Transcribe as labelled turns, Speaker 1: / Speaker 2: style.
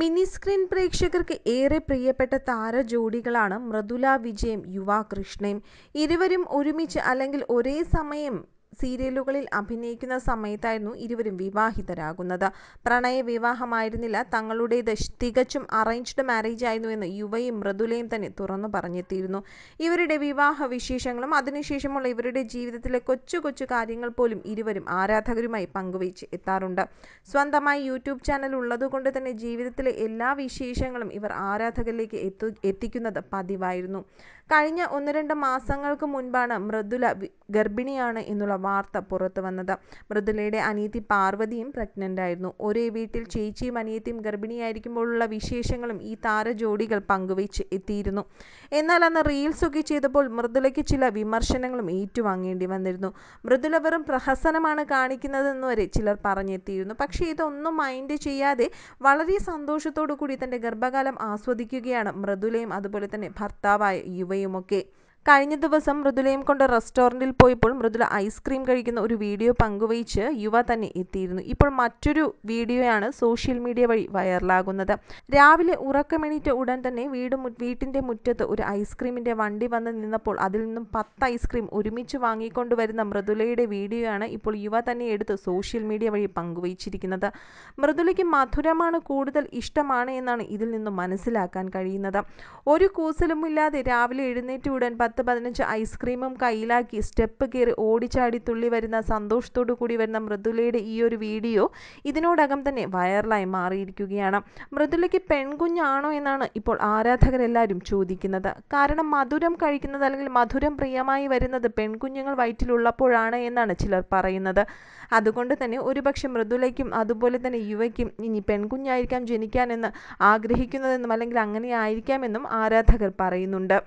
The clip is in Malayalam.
Speaker 1: മിനി സ്ക്രീൻ പ്രേക്ഷകർക്ക് ഏറെ പ്രിയപ്പെട്ട താരജോഡികളാണ് മൃദുല വിജയും യുവ കൃഷ്ണയും ഇരുവരും ഒരുമിച്ച് അല്ലെങ്കിൽ ഒരേ സമയം സീരിയലുകളിൽ അഭിനയിക്കുന്ന സമയത്തായിരുന്നു ഇരുവരും വിവാഹിതരാകുന്നത് പ്രണയ വിവാഹമായിരുന്നില്ല തങ്ങളുടേത് തികച്ചും അറേഞ്ച്ഡ് മാരേജ് ആയിരുന്നു എന്ന് യുവയും മൃദുലയും തന്നെ തുറന്നു പറഞ്ഞെത്തിയിരുന്നു ഇവരുടെ വിവാഹ വിശേഷങ്ങളും അതിനുശേഷമുള്ള ഇവരുടെ ജീവിതത്തിലെ കൊച്ചു കൊച്ചു കാര്യങ്ങൾ പോലും ഇരുവരും ആരാധകരുമായി പങ്കുവച്ച് എത്താറുണ്ട് സ്വന്തമായി യൂട്യൂബ് ചാനൽ ഉള്ളതുകൊണ്ട് തന്നെ ജീവിതത്തിലെ എല്ലാ വിശേഷങ്ങളും ഇവർ ആരാധകരിലേക്ക് എത്തു എത്തിക്കുന്നത് പതിവായിരുന്നു കഴിഞ്ഞ ഒന്ന് രണ്ട് മാസങ്ങൾക്ക് മുൻപാണ് മൃദുല ഗർഭിണിയാണ് എന്നുള്ള വാർത്ത വന്നത് മൃദുലയുടെ അനിയത്തി പാർവതിയും ആയിരുന്നു ഒരേ വീട്ടിൽ ചേച്ചിയും അനിയത്തിയും ഗർഭിണിയായിരിക്കുമ്പോഴുള്ള വിശേഷങ്ങളും ഈ താരജോഡികൾ പങ്കുവച്ച് എത്തിയിരുന്നു. എന്നാൽ അന്ന് ഒക്കെ ചെയ്തപ്പോൾ മൃദുലയ്ക്ക് ചില വിമർശനങ്ങളും ഏറ്റുവാങ്ങേണ്ടി വന്നിരുന്നു. മൃദുല വെറും പ്രഹസനമാണ് വരെ ചിലർ പറഞ്ഞെത്തിയിരുന്നു. പക്ഷേ ഇതൊന്നും മൈൻഡ് ചെയ്യാതെ വളരെ കൂടി തന്റെ ഗർഭകാലം ആസ്വദിക്കുകയാണ് മൃദുലയും അതുപോലെ തന്നെ ഭർത്താവായ യുവയുമൊക്കെ. കഴിഞ്ഞ ദിവസം മൃദുലയും കൊണ്ട് റെസ്റ്റോറൻറ്റിൽ പോയപ്പോൾ മൃദുല ഐസ്ക്രീം കഴിക്കുന്ന ഒരു വീഡിയോ പങ്കുവച്ച് യുവ തന്നെ എത്തിയിരുന്നു ഇപ്പോൾ മറ്റൊരു വീഡിയോയാണ് സോഷ്യൽ മീഡിയ വഴി വൈറലാകുന്നത് രാവിലെ ഉറക്കമെണീറ്റ ഉടൻ തന്നെ വീട് വീട്ടിൻ്റെ മുറ്റത്ത് ഒരു ഐസ്ക്രീമിൻ്റെ വണ്ടി വന്ന് നിന്നപ്പോൾ അതിൽ നിന്നും പത്ത് ഐസ്ക്രീം ഒരുമിച്ച് വാങ്ങിക്കൊണ്ടുവരുന്ന മൃദുലയുടെ വീഡിയോയാണ് ഇപ്പോൾ യുവ തന്നെ എടുത്ത് സോഷ്യൽ മീഡിയ വഴി പങ്കുവച്ചിരിക്കുന്നത് മൃദുലയ്ക്ക് മധുരമാണ് കൂടുതൽ ഇഷ്ടമാണ് എന്നാണ് ഇതിൽ നിന്നും മനസ്സിലാക്കാൻ കഴിയുന്നത് ഒരു കൂസലുമില്ലാതെ രാവിലെ എഴുന്നേറ്റ് ഉടൻ പത്ത് പത്ത് പതിനഞ്ച് ഐസ്ക്രീമും കയ്യിലാക്കി സ്റ്റെപ്പ് കയറി ഓടിച്ചാടി തുള്ളി വരുന്ന സന്തോഷത്തോടു കൂടി വരുന്ന മൃദുലയുടെ ഈ ഒരു വീഡിയോ ഇതിനോടകം തന്നെ വൈറലായി മാറിയിരിക്കുകയാണ് മൃദുലയ്ക്ക് പെൺകുഞ്ഞാണോ എന്നാണ് ഇപ്പോൾ ആരാധകരെല്ലാവരും ചോദിക്കുന്നത് കാരണം മധുരം കഴിക്കുന്നത് അല്ലെങ്കിൽ മധുരം പ്രിയമായി വരുന്നത് പെൺകുഞ്ഞുങ്ങൾ വയറ്റിലുള്ളപ്പോഴാണ് എന്നാണ് ചിലർ പറയുന്നത് അതുകൊണ്ട് തന്നെ ഒരുപക്ഷെ മൃദുലയ്ക്കും അതുപോലെ തന്നെ യുവയ്ക്കും ഇനി പെൺകുഞ്ഞായിരിക്കാം ജനിക്കാനെന്ന് ആഗ്രഹിക്കുന്നതെന്നും അല്ലെങ്കിൽ അങ്ങനെ ആയിരിക്കാമെന്നും ആരാധകർ പറയുന്നുണ്ട്